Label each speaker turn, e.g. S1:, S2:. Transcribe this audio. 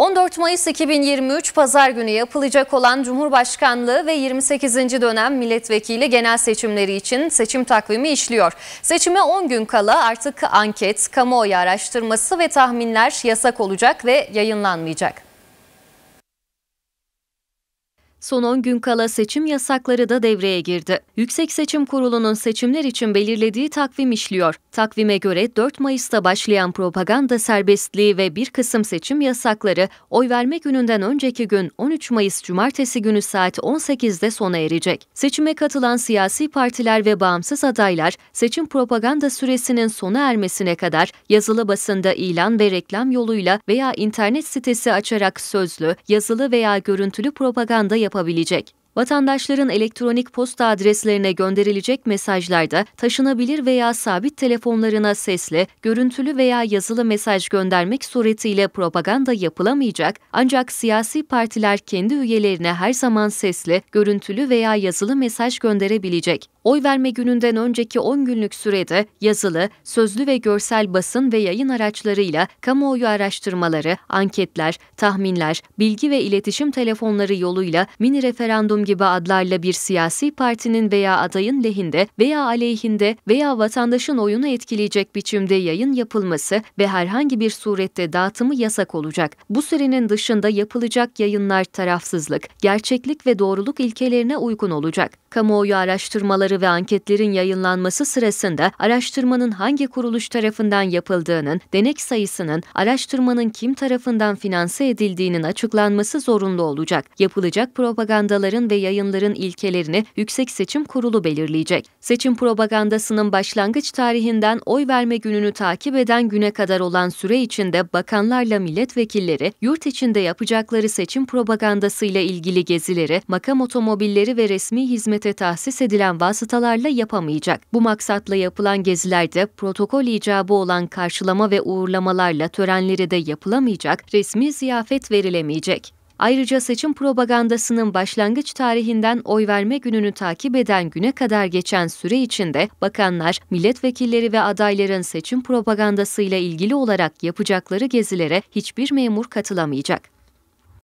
S1: 14 Mayıs 2023 Pazar günü yapılacak olan Cumhurbaşkanlığı ve 28. dönem milletvekili genel seçimleri için seçim takvimi işliyor. Seçime 10 gün kala artık anket, kamuoyu araştırması ve tahminler yasak olacak ve yayınlanmayacak. Son 10 gün kala seçim yasakları da devreye girdi. Yüksek Seçim Kurulu'nun seçimler için belirlediği takvim işliyor. Takvime göre 4 Mayıs'ta başlayan propaganda serbestliği ve bir kısım seçim yasakları oy verme gününden önceki gün 13 Mayıs Cumartesi günü saat 18'de sona erecek. Seçime katılan siyasi partiler ve bağımsız adaylar seçim propaganda süresinin sona ermesine kadar yazılı basında ilan ve reklam yoluyla veya internet sitesi açarak sözlü, yazılı veya görüntülü propaganda yapabilirler yapabilecek. Vatandaşların elektronik posta adreslerine gönderilecek mesajlarda taşınabilir veya sabit telefonlarına sesli, görüntülü veya yazılı mesaj göndermek suretiyle propaganda yapılamayacak ancak siyasi partiler kendi üyelerine her zaman sesli, görüntülü veya yazılı mesaj gönderebilecek. Oy verme gününden önceki 10 günlük sürede yazılı, sözlü ve görsel basın ve yayın araçlarıyla kamuoyu araştırmaları, anketler, tahminler, bilgi ve iletişim telefonları yoluyla mini referandum gibi adlarla bir siyasi partinin veya adayın lehinde veya aleyhinde veya vatandaşın oyunu etkileyecek biçimde yayın yapılması ve herhangi bir surette dağıtımı yasak olacak. Bu sürenin dışında yapılacak yayınlar tarafsızlık, gerçeklik ve doğruluk ilkelerine uygun olacak. Kamuoyu araştırmaları ve anketlerin yayınlanması sırasında araştırmanın hangi kuruluş tarafından yapıldığının, denek sayısının, araştırmanın kim tarafından finanse edildiğinin açıklanması zorunlu olacak. Yapılacak propagandaların ve yayınların ilkelerini Yüksek Seçim Kurulu belirleyecek. Seçim propagandasının başlangıç tarihinden oy verme gününü takip eden güne kadar olan süre içinde bakanlarla milletvekilleri yurt içinde yapacakları seçim propagandasıyla ilgili gezileri, makam otomobilleri ve resmi hizmete tahsis edilen vasıtalarla yapamayacak. Bu maksatla yapılan gezilerde protokol icabı olan karşılama ve uğurlamalarla törenleri de yapılamayacak, resmi ziyafet verilemeyecek. Ayrıca seçim propagandasının başlangıç tarihinden oy verme gününü takip eden güne kadar geçen süre içinde bakanlar, milletvekilleri ve adayların seçim propagandasıyla ilgili olarak yapacakları gezilere hiçbir memur katılamayacak.